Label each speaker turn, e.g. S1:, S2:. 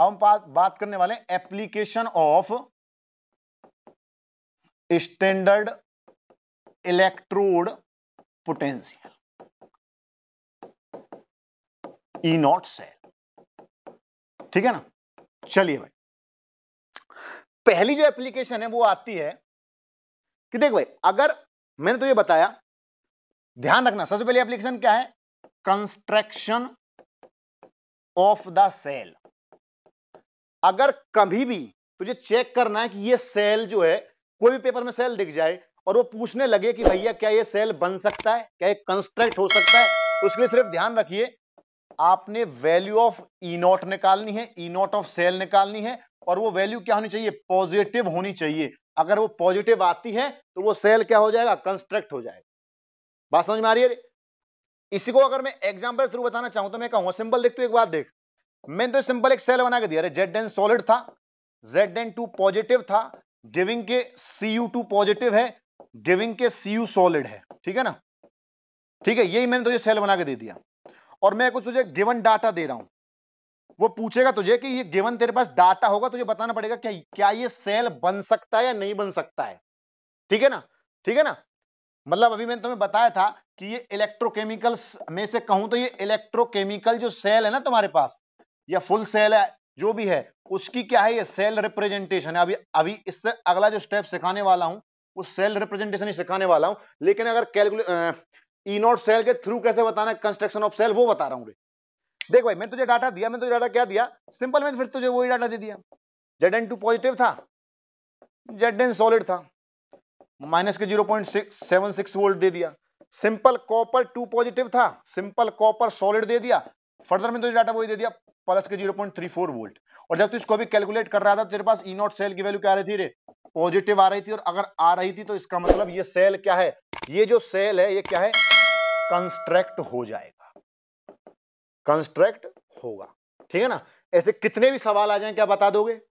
S1: हम बात करने वाले application of
S2: standard
S1: electrode potential
S2: E naught cell
S1: ठीक है ना चलिए भाई पहली जो एप्लीकेशन है वो आती है कि देख भाई अगर मैंने तो ये बताया ध्यान रखना सबसे पहली एप्लीकेशन क्या है कंस्ट्रक्शन ऑफ द सेल अगर कभी भी तुझे चेक करना है कि ये सेल जो है कोई भी पेपर में सेल दिख जाए और वो पूछने लगे कि भैया क्या ये सेल बन सकता है क्या ये कंस्ट्रक्ट हो सकता है तो उसके लिए सिर्फ ध्यान रखिए आपने वैल्यू ऑफ ई नॉट निकालनी है ई नॉट ऑफ सेल निकालनी है और वो वैल्यू क्या होनी चाहिए पॉजिटिव होनी चाहिए अगर वो पॉजिटिव आती है तो वो सेल क्या हो जाएगा कंस्ट्रक्ट हो जाएगा बात समझ में आ रही है इसी को अगर मैं एग्जाम्पल थ्रू बताना चाहूं तो मैं कहूंगा सिंपल देख एक बात देख मैंने तो सिंपल एक सेल बना के दिया जेड एन सॉलिड था जेड एन टू पॉजिटिव था गिविंग के सी यू टू पॉजिटिव है गिविंग के सी यू सॉलिड है ठीक है ना ठीक है यही मैंने तुझे सेल बना के दे दिया और मैं कुछ तुझे गिवन डाटा दे रहा हूं वो पूछेगा तुझे कि ये गिवन तेरे पास डाटा होगा तुझे बताना पड़ेगा क्या क्या ये सेल बन सकता है या नहीं बन सकता है ठीक है ना ठीक है ना मतलब अभी मैंने तुम्हें बताया था कि ये इलेक्ट्रोकेमिकल में से कहूं तो ये इलेक्ट्रोकेमिकल जो सेल है ना तुम्हारे पास या फुल सेल है जो भी है उसकी क्या है ये सेल रिप्रेजेंटेशन है अभी अभी इससे अगला जो स्टेप सिखाने वाला हूं वो सेल रिप्रेजेंटेशन ही सिखाने वाला हूं लेकिन अगर कैलकुले ई नॉट सेल के थ्रू कैसे बताना कंस्ट्रक्शन ऑफ सेल वो बता रहा हूं हूँ देख भाई मैंने तुझे डाटा दिया मैंने तुझे डाटा क्या दिया सिंपल मैंने फिर तुझे वही डाटा दे दिया जेड एन टू पॉजिटिव था जेड एन सॉलिड था माइनस के zero point seven six volt दे दिया सिंपल कॉपर टू पॉजिटिव था सिंपल कॉपर सॉलिड दे दिया फर्दर में तो डाटा वही दे दिया प्लस के 0.34 वोल्ट और जब तू तो इसको भी कैलकुलेट कर रहा था तेरे पास ई नॉट सेल की वैल्यू क्या आ रही थी रे पॉजिटिव आ रही थी और अगर आ रही थी तो इसका मतलब ये सेल क्या है ये जो सेल है ये क्या है कंस्ट्रक्ट हो जाएगा कंस्ट्रक्ट होगा ठीक है ना ऐसे
S2: कितने भी सवाल आ जाए क्या बता दोगे